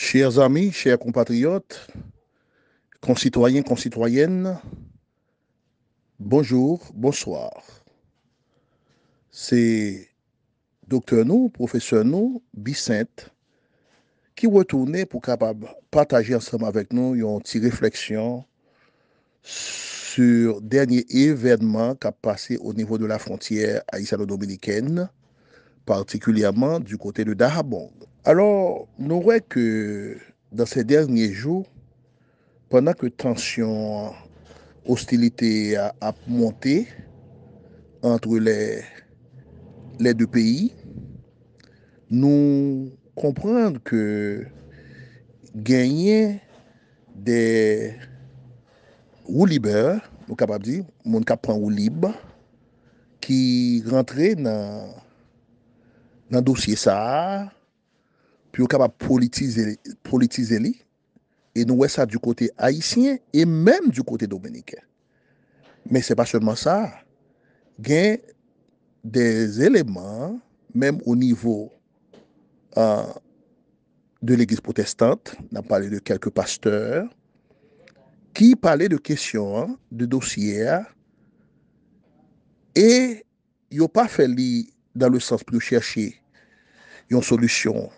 Chers amis, chers compatriotes, concitoyens, concitoyennes, bonjour, bonsoir. Se doktor nou, professeur nou, Bicente, ki wotounen pou kapab patajer saman vek nou yon ti refleksyon sur denye evenman kap pase ou nivou de la frontiere a Yisano-Dominikèn, partikulyaman du kote de Dahabong. Alors, nou wèk da se dernyè jou, pwana ke tensyon hostilite ap montè antre lè lè dè peyi, nou komprend kè genyen dè ou libe, nou kapap di, moun kap pran ou libe, ki rentre nan nan dosye sa a, yon kapap politize li, e nou wè sa du kote haisyen, e mèm du kote dominiken. Mè se pa sèlman sa, gen des elemen, mèm ou nivou de l'Eglise protestante, nan pale de kelke pasteur, ki pale de kesyon, de dosyer, e yon pa fel li dan le sens pou yon chershi yon solusyon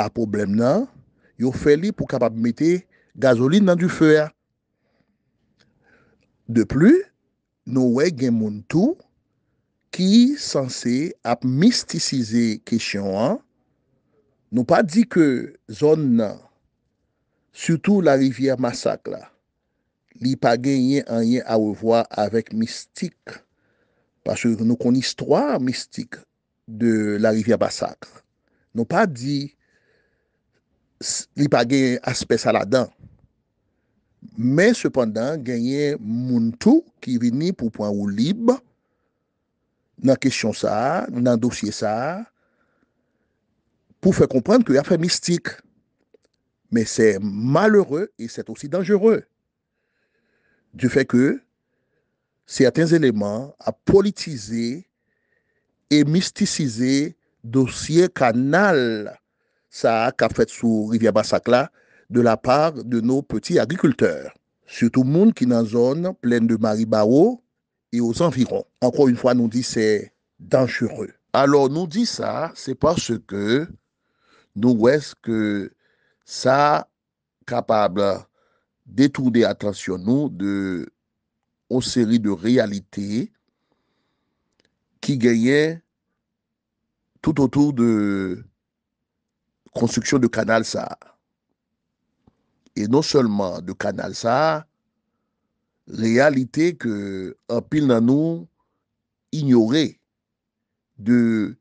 a problem nan, yo feli pou kapap mette gazoline nan du fewe. De plu, nou we gen moun tou, ki sanse ap misticize kesyon an, nou pa di ke zon nan, sutou la rivier massak la, li pa gen yon an yon a ouvoi avèk mistic, pache nou konistwa mistic de la rivier massak, nou pa di li pa gen aspe saladan. Men sepandan, genye moun tou ki vini pou pwan ou libe nan kesyon sa, nan dosye sa, pou fe komprende ke afe mistik. Men se malereu e set osi danjereu. Du fe ke, se aten zeleman a politize e misticize dosye kanal ça a fait sous rivière Bassacla de la part de nos petits agriculteurs. Surtout le monde qui est dans la zone pleine de maribao et aux environs. Encore une fois, nous dit c'est dangereux. Alors nous dit ça, c'est parce que nous est ce que ça capable détourner attention nous de une série de réalités qui gagnaient tout autour de konstruksyon de kanal sa. E non seulement de kanal sa, l'realite ke apil nan nou ignoré de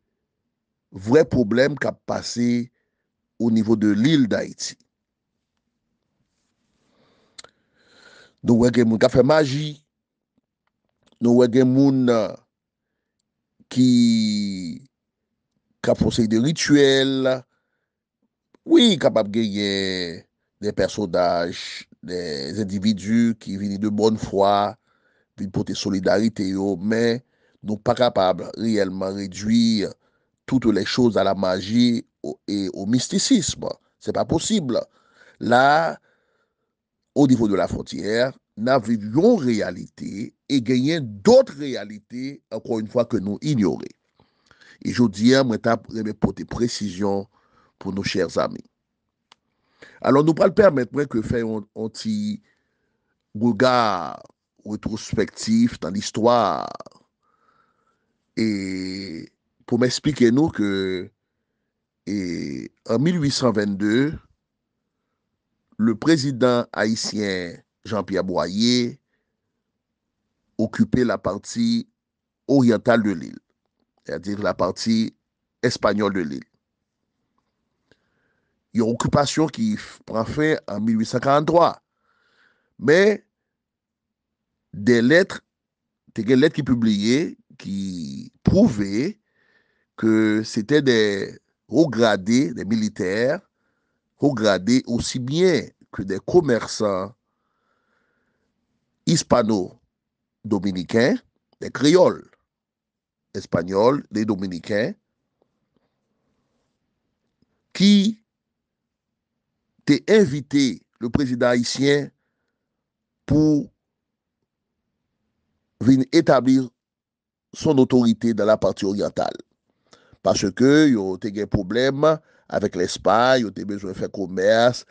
vre probleme ka pase ou nivou de l'il da eti. Nou wege moun ka fe magi, nou wege moun euh, ki ka posey de rituel, Oui, il est capable de gagner des personnages, des individus qui venaient de bonne foi, d'une potée solidarité, mais il n'est pas capable réellement de réduire toutes les choses à la magie et au mysticisme. Ce n'est pas possible. Là, au niveau de la frontière, nous avions une réalité et gagnons d'autres réalités, encore une fois, que nous ignorions. Et je dis, moi, pour des précisions... pour nos chers amis. Alors, nous pas permettre que faire un, petit regard rétrospectif dans l'histoire et pour m'expliquer nous que et en 1822, le président haïtien Jean-Pierre Boyer occupait la partie orientale de l'île, c'est-à-dire la partie espagnole de l'île. Il y a une occupation qui prend fin en 1843. Mais des lettres, des lettres qui publiées qui prouvaient que c'était des hauts gradés, des militaires, hauts gradés aussi bien que des commerçants hispano-dominicains, des créoles espagnols, des dominicains, qui te evite le prezident Haitien pou vini etablir son otorite dan la parti oriental. Pache ke yo te gen problem avek l'Espan, yo te bezwen fè komers,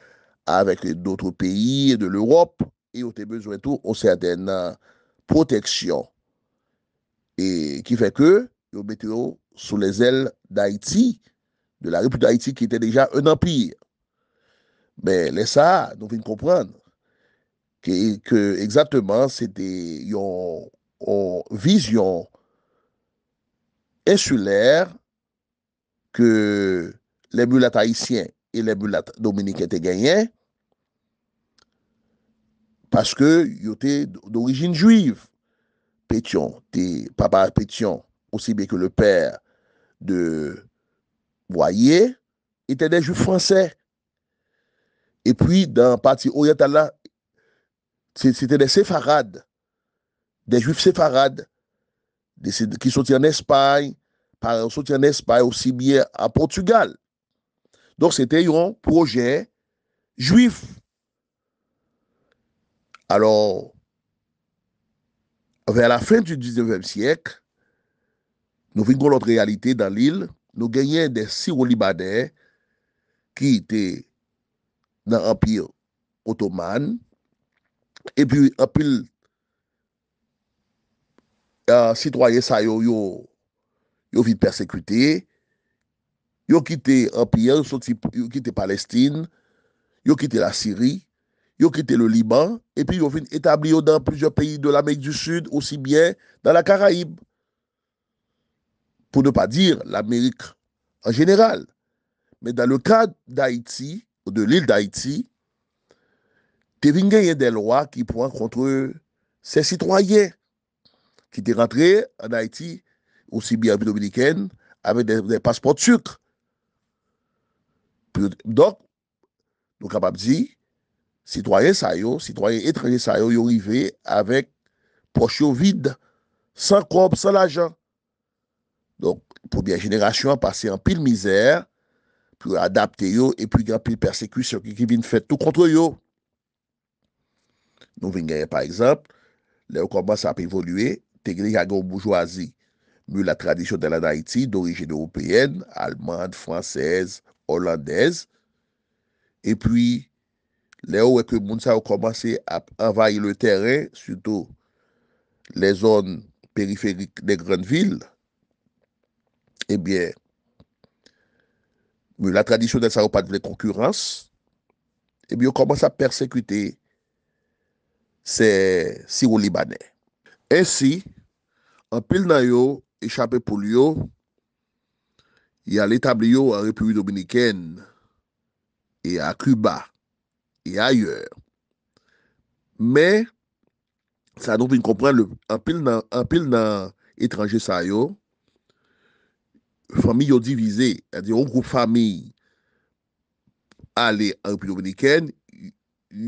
avek d'otre peyi de l'Europe, yo te bezwen tou o sèden proteksyon. E ki fè ke, yo bete yo sou les el d'Haiti, de la repu d'Haiti ki te deja un empire. Ben, lè sa, nou vin kompran, ke, ke, egzatman, se de, yon, yon, vizyon, esulèr, ke, lèmulat haïsyen, e lèmulat dominikète ganyen, paske, yote, d'orijin juiv, Petion, te, papa Petion, osi beke le pèr, de, voye, etè de juv fransè, Et puis, dans le parti oriental là, c'était des séfarades, des juifs séfarades, qui soutiennent l'Espagne, soutiennent l'Espagne aussi bien en Portugal. Donc, c'était un projet juif. Alors, vers la fin du XIXe siècle, nous vignons notre réalité dans l'île, nous gagnons des siro-libadais qui étaient nan empir otoman, epi apil sitwoye sa yo yo vi persekute, yo kite empir, yo kite palestine, yo kite la siri, yo kite le liban, epi yo vine etabli yo nan pijer peyi de la mek du sud, osi bien dan la karaib, pou ne pa dir l'amerik en general, men dan le kad da iti, ou de l'il d'Haïti, te vingè yè de lwa ki pran kontre se citroyè ki te rentre an Haïti ou si bi avi dominikèn avè de paspòt tsükre. Dok, nou kapap di, citroyè sa yo, citroyè etranje sa yo yo rive, avèk poch yo vide, san kob, san lajan. Dok, poubyè jenèration apase an pil mizèr, Pyo adapte yo e pyo grapil persekwisyon ki ki vin fèt tou kontre yo. Nou vingè, par exemple, lè ou komanse ap evolüe, te gèlè yagè ou moujouazi, mou la tradisyon de la Naïti, d'orijen européen, alman, fransèz, holandèz. E pwi, lè ou wè kwen mounsa ou komanse ap avayi le terè, sütou lè zon perifèrik de Grenville, e bè, mi la tradisyonel sa yo pa dvile konkurans, e mi yo komanse a persekute se sirou libanè. Ensi, an pil nan yo, e chapè pou li yo, ya l'etabli yo an Republi Dominikèn, e akuba, e ayeur. Me, sa nou vin kompran, an pil nan etranje sa yo, fami yon divize, adi yon group fami ale Republiken,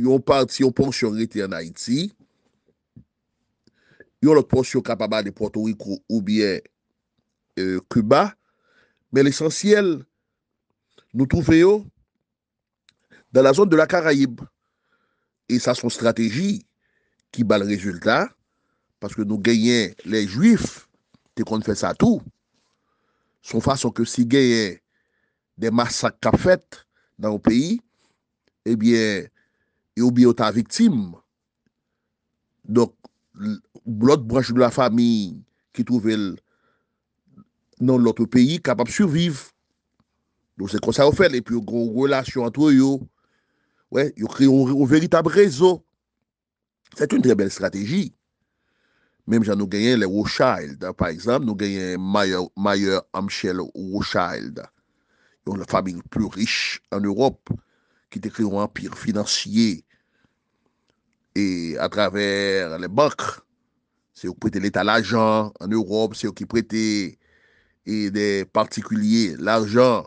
yon part si yon ponche yon rite en Haiti, yon lòt ponche yon kapaba de Puerto Rico ou bien euh, Cuba, men l'essensiel nou toufe yo dan la zon de la Karaib, e sa son strategi ki bal rezultat, paske nou genyen lè juif, te kon fè sa tou, Son fason ke si genye eh de massak kap fèt nan ou peyi, ebyen, yo biyo ta viktim. Donk, blot branchou la fami ki touvel nan loutre peyi kapap surviv. Donk se konsa ou fè, le piyo gro relasyon an tou yo, yo kriyo ou veritab rezo. Sèt un tre bel strategi. Mem jan nou genyen le Rothschild. Par exemple, nou genyen Mayer Amschel Rothschild. Yon la fabine plou riche an Europe. Ki te kri yon empire finansye. E atraver le bank. Se yon prite letal ajan an Europe. Se yon ki prite et de partikulye. L'ajan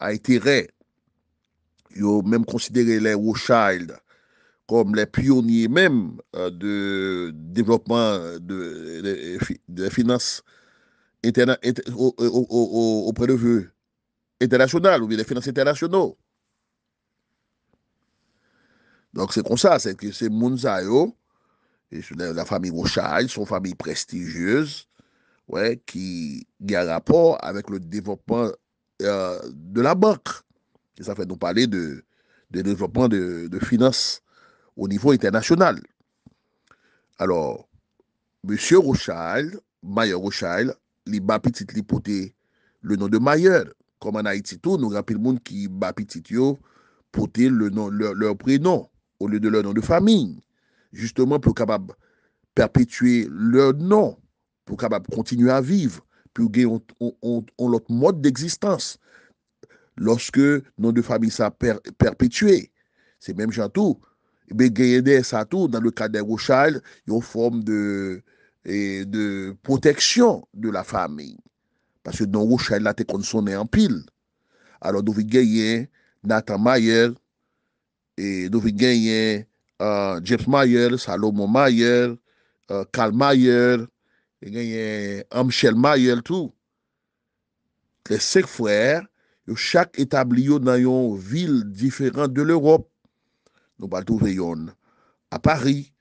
a ite re. Yon mem konsidere le Rothschild. comme les pionniers même euh, de développement de, finances auprès de vœux internationales, ou bien des finances internationales. Donc c'est comme ça, c'est que c'est et la famille Rochard, sont famille prestigieuse, ouais, qui, qui a rapport avec le développement euh, de la banque. Et ça fait nous parler de, développement de, de finances Ou nivou internasyonal. Alors, Monsieur Rochal, Mayer Rochal, li bapitit li pote le nan de Mayer. Koman a iti tou, nou gapil moun ki bapitit yo pote le nan, le pre nan, ou le de le nan de famin. Justement, pou kabab perpetue le nan, pou kabab kontinu a viv, pou ge yon lot mod de egzistans. Lorske nan de famin sa perpetue, se menm chan tou, Be genye de sa tou nan le kade Rochelle yon form de e, proteksyon de la famen. Pase don Rochelle la te kon sonen an pil. Alo do vi genye Nathan Mayer, do vi genye James Mayer, Salomo Mayer, euh, Karl Mayer, genye euh, Amchel Mayer tou. Le sek fwer yo chak etabli yo nan yon vil diferan de l'Europe. nous allons trouver à Paris,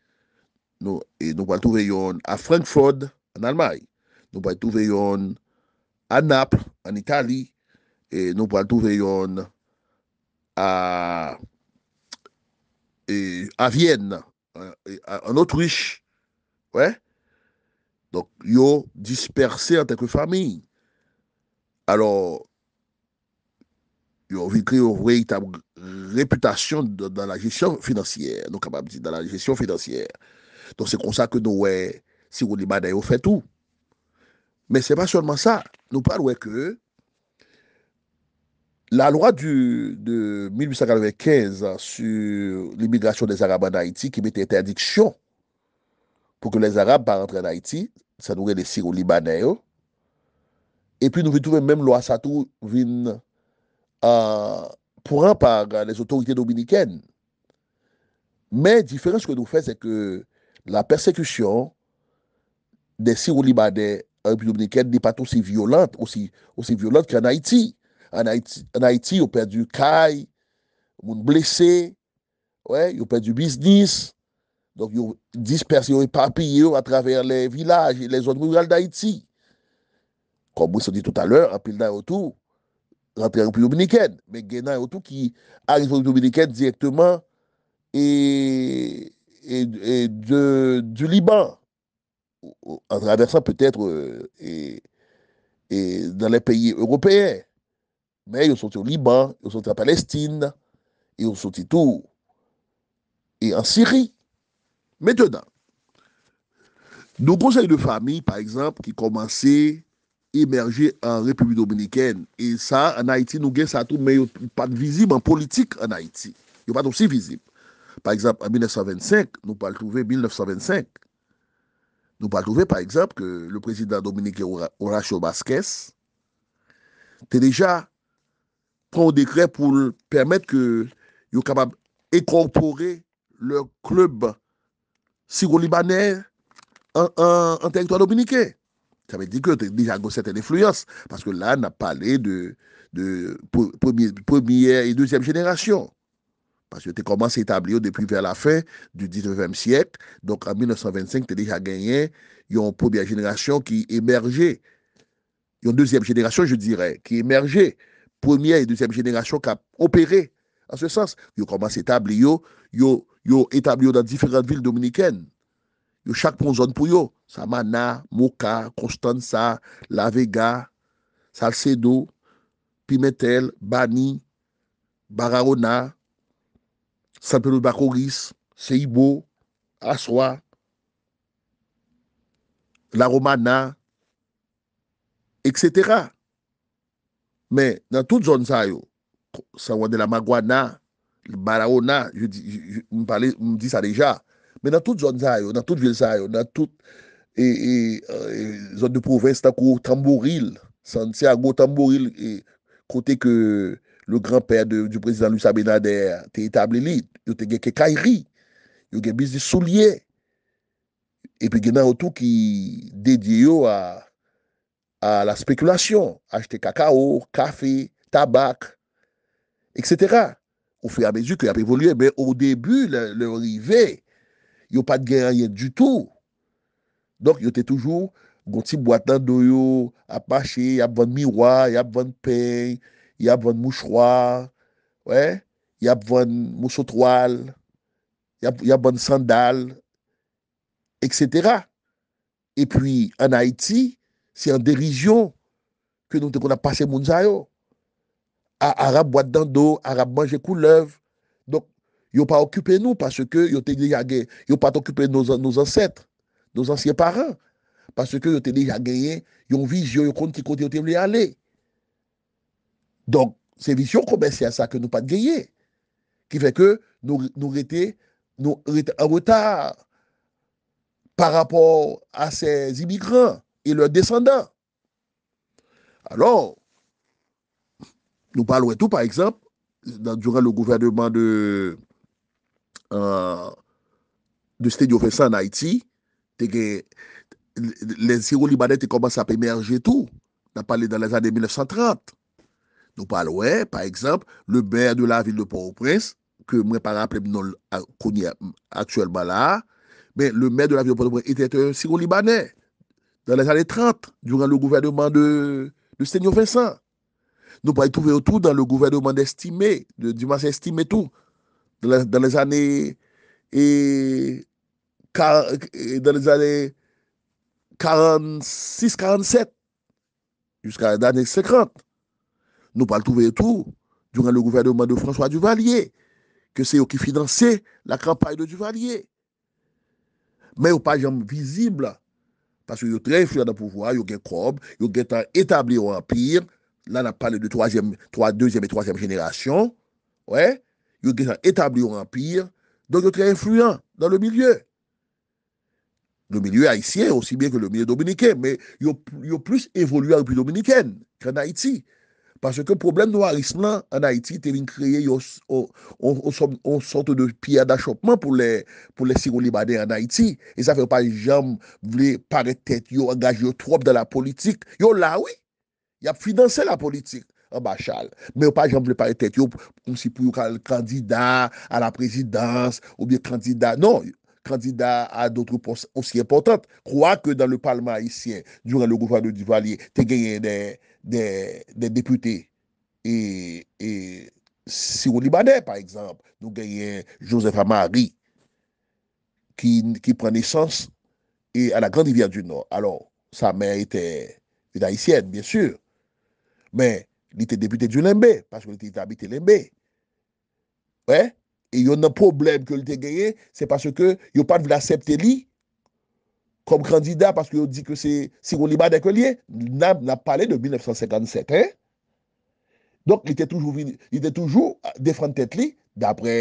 nous, et nous allons trouver à Francfort, en Allemagne, nous allons trouver à Naples, en Italie, et nous allons trouver à, à Vienne, en Autriche. Ouais. Donc, ont dispersé en tant que famille. Alors, yon vin kri yon vwe itab reputasyon dan la jisyon finansiyer, nou kapab di, dan la jisyon finansiyer. Don se konsa ke nou wè Siro-Libanèyo fè tou. Men se pa sèlman sa, nou par wè ke la lwa du 1895 sur l'immigrasyon des Arab an Haiti ki mette interdiksyon pou ke les Arab par entre en Haiti, sa nou wè de Siro-Libanèyo oh. e pi nou vwe touve menm lwa sa tou vin Euh, pourant par les autorités dominikènes. Mais, différence que nous fait, c'est que la persécution des siro-libanais européens-dominikènes n'est pas aussi violente qu'en Haïti. En Haïti, y'ont perdu kai, y'ont blessé, y'ont perdu business, y'ont dispersé, y'ont éparpillé y'ont à travers les villages et les zones rurales d'Haïti. Comme on s'en dit tout à l'heure, un peu dans l'autour, rentrer en République dominicaine. Mais il et en qui arrivent en République dominicaine directement et, du Liban, en traversant peut-être euh, et, et dans les pays européens. Mais ils sont au Liban, ils sont en Palestine, ils sont tout. Et en Syrie. Maintenant, nos conseils de famille, par exemple, qui commençaient emerje an Republi Dominikèn. E sa, an Haiti nou gen sa tou, men yon pad vizib an politik an Haiti. Yon pad osi vizib. Par exemple, an 1925, nou pal trouve 1925, nou pal trouve par exemple ke le prezident Dominikè Horacio Vasquez te deja pran ou dekre pou permèt ke yon kabab ekorpore lèr klub sigou libanè an territoin Dominikè. Ça veut dire que déjà, as certaine influence. Parce que là, on a parlé de, première et deuxième génération. Parce que tu commencé à établir depuis vers la fin du 19e siècle. Donc, en 1925, tu as déjà gagné une première génération qui émergeait. Une deuxième génération, je dirais, qui émergeait. Première et deuxième génération qui a opéré. En ce sens, ils ont à établir, dans différentes villes dominicaines. Yo chak pon zon pou yo. Samana, Moka, Konstansa, Lavega, Salsedo, Pimetel, Bani, Barahona, Saperu Bakogis, Seibo, Aswa, Laromana, et cetera. Men, nan tout zon zay yo, sa wande la Magwana, Barahona, m di sa deja, Men nan tout zon zayon, nan tout vil zayon, nan tout euh, zon de provins ta kou Tambouril. Sanse a kou Tambouril, kote ke le granpèr du prezident Louis Sabinader te etabli li. Yo te gen ke kairi, yo gen bis di souliye. Epi gen nan ou tou ki dedye yo a la spekulasyon. Achete kakao, kafe, tabak, etc. Ou fe a bezu ke ap evolye, men ou debu le rivey. yo pa de genyayet du tou. Donk yo te toujou, gonti bwa tando yo, apache, yap vwenn miwa, yap vwenn pey, yap vwenn mouchroa, wè, yap vwenn mousotwal, yap vwenn sandal, eksetera. E pwi, an Haiti, se an derijyon, ke nou te kon apache mounzayo. Arab bwa tando, Arab manje kou lev, Yon pa okupen nou, yon pa t'okupen nou ansetre, nou ansye paran, parce ke yon te de yageye, yon vizyon yon konti kote yon te vle ale. Don, se vizyon komensi an sa ke nou pat geye, ki fe ke nou rete an weta pa rapor a se imigran e lor descendant. Alon, nou pal wè tou, pa eksemp, nan djouran lou gouvernement de... Euh, de stènyo fèsan en Haïti, tè gen, lè ziro libanè tè komanse ap emerge tout, nan palè dan lè zan de 1930. Nou pal wè, par ekzamp, le bèr de la vil de Port-au-Prince, ke mwen par ap lè mnon konye akchèlman la, men le mèr de la vil de Port-au-Prince etè tè ziro libanè, dan lè zan de 1930, duran lè gouvernement de stènyo fèsan. Nou palè toufè yotou dan lè gouvernement d'estimè, de dimans estimè tout, Dans les années 46-47 Jusqu'à les années 50 Nou pa l'trouvez tout Durant le gouvernement de François Duvalier Que c'est yon qui finançait la campagne de Duvalier Mais yon pa j'aime visible Parce que yon très ful à la pouvoir Yon qui est comme Yon qui est établi au empire Là, nan parle de deuxième et troisième génération Ouais yon gen jan etabli yon empire, don yon tre influyen dan le milieu. Le milieu Haitien, osi bien ke le milieu Dominiken, men yon plus evoluye an repri Dominiken kre Naiti. Pase ke probleme nou a Rizlan an Naiti te vin kreye yon sote de piya d'achopman pou les siro-libanen an Naiti. E sa fe pa jam vle paret tet yon angaje yon trop de la politik. Yon la wè, yon finanse la politik. mbachal. Mwen pa jom vle pa etet yo msi pou yon kandida a la prezidans, ou bie kandida non, kandida a doutre poste osi important. Kwa ke dan le palman Haitien, duren le goujwa de Divali, te genyen de depute et si ou Libanè par exemple, nou genyen Joseph Amari ki pren esens e a la grande viade du nord. Alors sa mè ete Haitienne bien sûr, men li te depute du Lembe, paske li te habite Lembe. Ouè, e yon nan probleme ke li te geye, se paske yo pat vla septe li, kom krandida, paske yo di ke se, si yo li ba deke li, nan ap pale de 1957, eh, donk li te toujou, li te toujou defante te li, dapre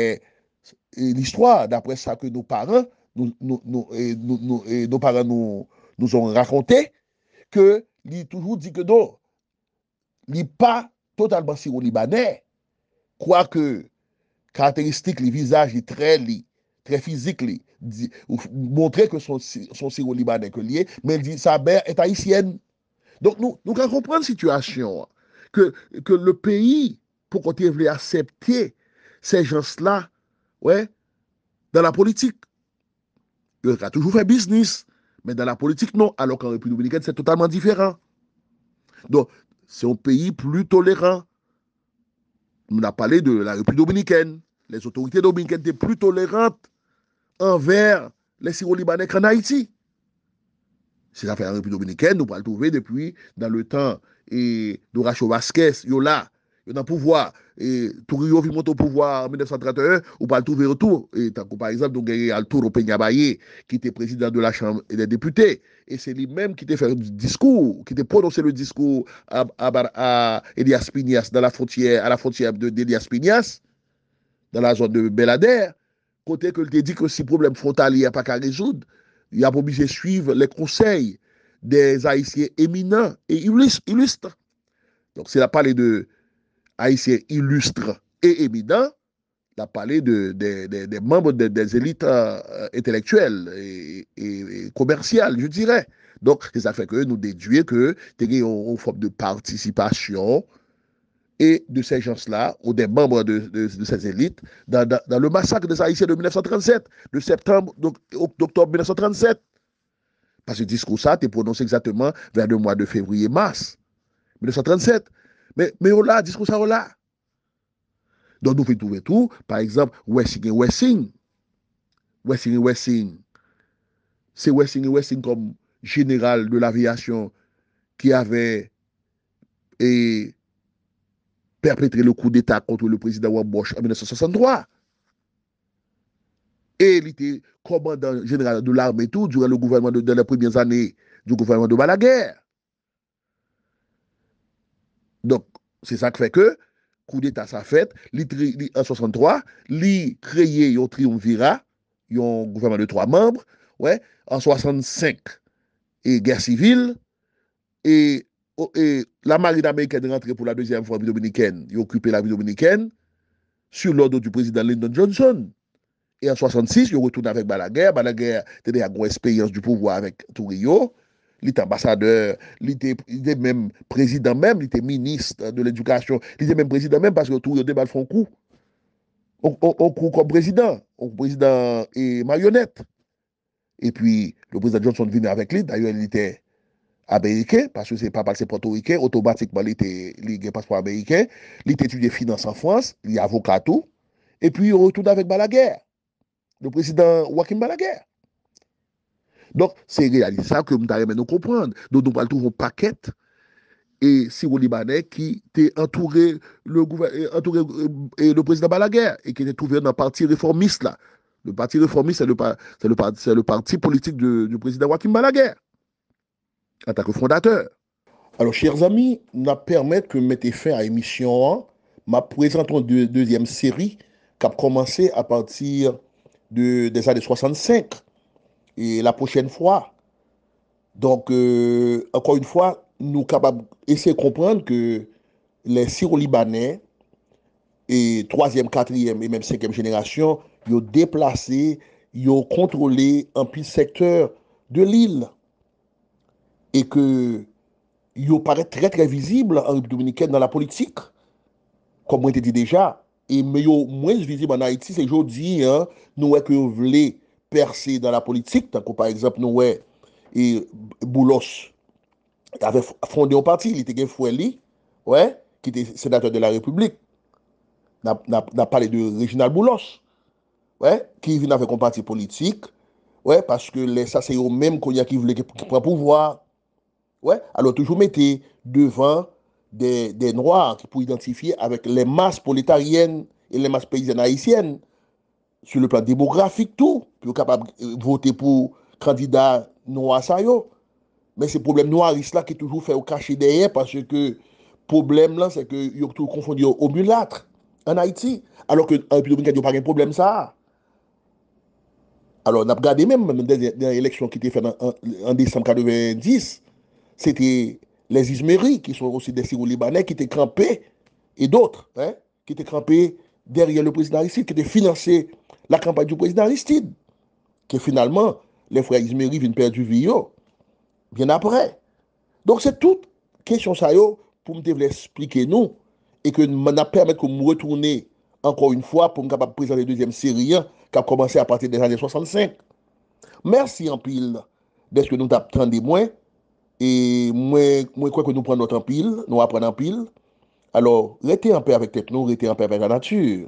l'histoire, dapre sa ke nou paran, nou, nou, nou, nou, nou, e nou paran nou, nou zon rakonte, ke li toujou di ke nou, ni pa totalman siro-libanè, kwa ke karakteristik li vizaj li tre li, tre fizik li, ou montre ke son siro-libanè ke liè, men di sa bè et haïsyen. Donk nou, nou kan kompren situasyon, ke le peyi pou kote vle aksepte se jans la, wè, dan la politik. Yon e ka toujou fè bisnis, men dan la politik non, alok an repu noumenikèd, se totalman diferan. Donk, c'est un pays plus tolérant nous a parlé de la répit dominikène les autorités dominikènes étaient plus tolérantes envers les siro-libanèques en Haïti si ça fait la répit dominikène nous l'avons trouvé depuis dans le temps de Rachevasquez Yola yon an pouvoi, tou ryo vi mwote ou pouvoi 1931, ou pa l'tour ve yotour, etan ko par exemple, nou genye al tour ou pe gna baye, ki te prezident de la chanm e de depute, et se li menm ki te fèr un diskou, ki te prononse le diskou, a Elias Pinias, a la fontièm de Elias Pinias, dan la zon de Belader, kote ke l te di kwen si problem frontal yon pa ka rezoun, yon ap omize suiv le konsey de zayisye eminan e ilustre. Donc se la pale de... Haïsien illustre et éminent la pale de membres des élites euh, intellectuelles et commerciales, je dirais. Donc, ça fait que nous déduyons que Tegé y a une forme de participation et de ces gens-là ou des membres de ces élites dans le massacre des Haïsien de 1937, de septembre au octobre 1937. Parce que ce discours-là est prononcé exactement vers le mois de février-mars 1937. Mè yon la, dis kon sa yon la Don nou ven tout ven tout Par exemple, Wessing en Wessing Wessing en Wessing Se Wessing en Wessing Kom general de l'aviation Ki ave E Perpetre le coup d'état Kontre le président Wambos en 1963 E li te Komandant general de l'armée tout Durè le gouvernement de la première année Du gouvernement de la guerre Donk, se sa kwek e, kou dit a sa fèt, li an 63, li kreye yo Triumvira, yon gouvernement de 3 membres, an 65, e ger civil, e, e la marine amérikène rentre pou la deuxième fois à la vie dominikène, yon kupe la vie dominikène, sur l'ordre du président Lyndon Johnson. E an 66, yon retoune avèk Balaguer, Balaguer tenè yon espérience du pouvoir avèk Tourillo. Li te ambasadeur, li te mèm prezident mèm, li te ministe de l'edukasyon, li te mèm prezident mèm, paske tou yo de bal fon kou. On kou kon prezident, on kou prezident et mayonette. Et puis, le prezident Johnson vine avec li, d'ailleurs, li te abeyike, paske se pa bal se proto ike, otobatikman li te lige paspo abeyike, li te etudie finance en France, li avokato, et puis yon retourne avec bal ager, le prezident Joaquim bal ager. Donc, c'est réalisable, ça que nous devons nous comprendre. Donc, nous parlons trouver un paquet et Syro-Libanais qui était entouré le, euh, entouré, euh, le président Balaguer et qui était trouvé dans le parti réformiste. là. Le parti réformiste, c'est le, parti politique du, président Joachim Balaguer en tant que fondateur. Alors, chers amis, nous permettre que mettez fin à l'émission. Ma présentons une deuxième série qui a commencé à partir de, des années 65 E la pochen fwa. Donk, ankon euh, yon fwa, nou kapab ese komprende ke les siro-libanè e 3èm, 4èm e mèm 5èm jenèrasyon, yon deplase, yon kontrole an pi sektèr de l'il. E ke yon pare tre tre vizibl an yon dominiken nan la politik, kom mwen te di deja, e mwen yon mwen vizibl an Haiti se jodi, nou wèk yon vle yon vle, versi dan la politik, tan ko pa egzap nou we e Boulos ave fondi ou pati li te gen Foueli, we ki te senatèr de la republik nan pale de regional Boulos we, ki vin ave kon pati politik, we paske le saseyo menm konya ki vle ki pran pouvoi, we alo toujou meti devan de noa ki pou identifiye avek le mas politaryen e le mas peyizan haisyen ou sou le plan demografik tou, pou yo kapap vote pou kandida nou asay yo, men se problem nou aris la ki toujou fè ou kache deyè, parce ke problem la se ke yo tou konfondi yo omulatre an Haiti, alor ke an Epi Dominika diyo pakem problem sa. Alors nap gade men, men den eleksyon ki te fè an décemb kadeven 10, se te les Izmeri ki sou rossi desi ou Libanè ki te krampè et doutre, ki te krampè deryen le prezidant Aristide ki te finanse la kampanjou prezidant Aristide. Ke finalman, le fray Izmeri vin perdi viyo, vyen apre. Donk se tout, kesyon sayo pou mte vle esplike nou, e ke mwena permette kou mwou retourne anko yon fwa pou mkabap prezidant de deyem seri, kak komanse apate de anje 65. Mersi anpil, deske nou tap 30 di mwen, e mwen kwen kwen nou pran not anpil, nou apren anpil, Alors, rete en paire vek tet nou, rete en paire vek la natyur,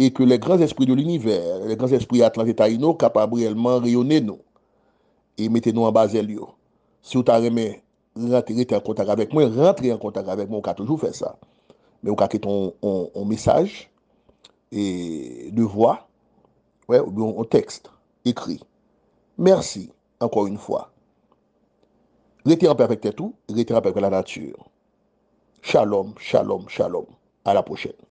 e ke le gran espri de l'univers, le gran espri Atlantikay nou, kapabrièlman rayonè nou, e mette nou an bazel yo. Si ou ta remè, rete en kontak avek mwen, rete en kontak avek mwen, ou ka toujou fè sa. Mwen ou ka keton on mesaj, e de vwa, ou de on tekst, ekri. Mersi, ankon yon fwa. Rete en paire vek tet nou, rete en paire vek la natyur. Shalom, shalom, shalom. A la poche.